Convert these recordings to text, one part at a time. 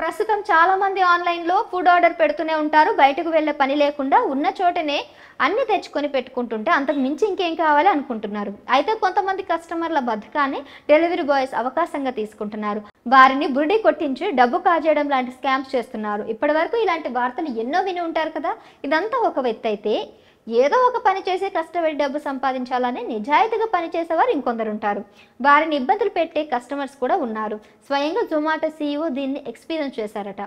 ప్రస్తుతం చాలామంది ఆన్లైన్లో ఫుడ్ ఆర్డర్ పెడుతూనే ఉంటారు బయటకు వెళ్ళే పని లేకుండా ఉన్న చోటనే అన్ని తెచ్చుకొని పెట్టుకుంటుంటే అంతకు మించి ఇంకేం కావాలి అనుకుంటున్నారు అయితే కొంతమంది కస్టమర్ల బద్ధకాన్ని డెలివరీ బాయ్స్ అవకాశంగా తీసుకుంటున్నారు వారిని బురిడి కొట్టించి డబ్బు కాజేయడం లాంటి స్కామ్స్ చేస్తున్నారు ఇప్పటివరకు ఇలాంటి వార్తలు ఎన్నో విని ఉంటారు కదా ఇదంతా ఒక వ్యక్తి అయితే ఏదో ఒక పని చేసి కష్టపడి డబ్బు సంపాదించాలని నిజాయితీగా పనిచేసేవారు ఇంకొందరుంటారు వారిని ఇబ్బందులు పెట్టే కస్టమర్స్ కూడా ఉన్నారు స్వయంగా జొమాటో సీఈఓ దీన్ని ఎక్స్పీరియన్స్ చేశారట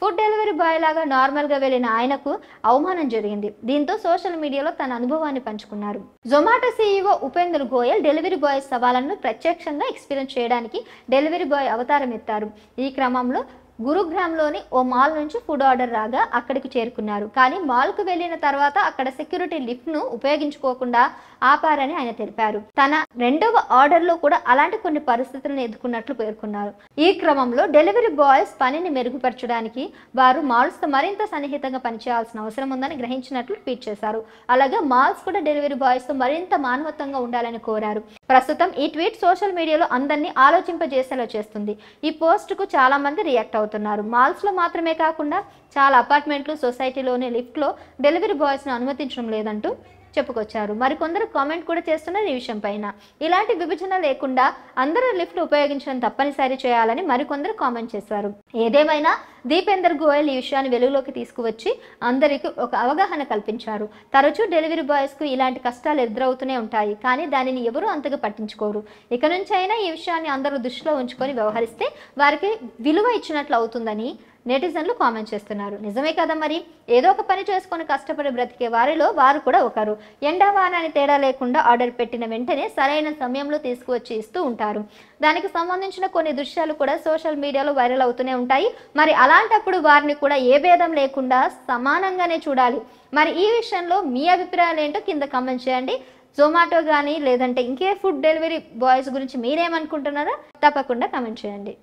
ఫుడ్ డెలివరీ బాయ్ లాగా నార్మల్గా వెళ్ళిన ఆయనకు అవమానం జరిగింది దీంతో సోషల్ మీడియాలో తన అనుభవాన్ని పంచుకున్నారు Zomato CEO Upendra Goyal delivery boy సవాళ్లను ప్రత్యక్షంగా ఎక్స్పీరియన్స్ చేయడానికి డెలివరీ బాయ్ అవతారం ఎత్తారు ఈ క్రమంలో గురుగ్రామ్లోని ఓ మాల్ నుంచి ఫుడ్ ఆర్డర్ రాగా అక్కడికి చేరుకున్నారు కానీ మాల్కు వెళ్లిన తర్వాత అక్కడ సెక్యూరిటీ లిఫ్ట్ను ఉపయోగించుకోకుండా ఆపారని ఆయన తెలిపారు తన రెండవ ఆర్డర్లో కూడా అలాంటి కొన్ని పరిస్థితులను ఎదుర్కొన్నట్లు పేర్కొన్నారు ఈ క్రమంలో డెలివరీ బాయ్స్ పనిని మెరుగుపరచడానికి వారు మాల్స్తో మరింత సన్నిహితంగా పనిచేయాల్సిన అవసరం ఉందని గ్రహించినట్లు ట్వీట్ చేశారు అలాగే మాల్స్ కూడా డెలివరీ బాయ్స్తో మరింత మానవత్వంగా ఉండాలని కోరారు ప్రస్తుతం ఈ ట్వీట్ సోషల్ మీడియాలో అందరినీ ఆలోచింపజేసేలా చేస్తుంది ఈ పోస్ట్కు మంది రియాక్ట్ అవుతున్నారు మాల్స్లో మాత్రమే కాకుండా చాలా అపార్ట్మెంట్లు సొసైటీలోని లిఫ్ట్లో డెలివరీ బాయ్స్ను అనుమతించడం లేదంటూ చెప్పుకొచ్చారు మరికొందరు కామెంట్ కూడా చేస్తున్నారు ఈ విషయం పైన ఇలాంటి విభజన లేకుండా అందరూ లిఫ్ట్ ఉపయోగించడం తప్పనిసరి చేయాలని మరికొందరు కామెంట్ చేశారు ఏదేమైనా దీపేందర్ గోయల్ ఈ విషయాన్ని వెలుగులోకి తీసుకువచ్చి అందరికీ ఒక అవగాహన కల్పించారు తరచూ డెలివరీ బాయ్స్కు ఇలాంటి కష్టాలు ఎదురవుతూనే ఉంటాయి కానీ దానిని ఎవరూ అంతగా పట్టించుకోరు ఇక నుంచి అయినా ఈ విషయాన్ని అందరూ దృష్టిలో ఉంచుకొని వ్యవహరిస్తే వారికి విలువ ఇచ్చినట్లు అవుతుందని నెటిజన్లు కామెంట్ చేస్తున్నారు నిజమే కదా మరి ఏదో ఒక పని చేసుకొని కష్టపడి బ్రతికే వారిలో వారు కూడా ఒకరు ఎండవాన అని తేడా లేకుండా ఆర్డర్ పెట్టిన వెంటనే సరైన సమయంలో తీసుకువచ్చి ఇస్తూ ఉంటారు దానికి సంబంధించిన కొన్ని దృశ్యాలు కూడా సోషల్ మీడియాలో వైరల్ అవుతూనే ఉంటాయి మరి అలాంటప్పుడు వారిని కూడా ఏ భేదం లేకుండా సమానంగానే చూడాలి మరి ఈ విషయంలో మీ అభిప్రాయాలు ఏంటో కింద కమెంట్ చేయండి జొమాటో కానీ లేదంటే ఇంకే ఫుడ్ డెలివరీ బాయ్స్ గురించి మీరేమనుకుంటున్నారో తప్పకుండా కమెంట్ చేయండి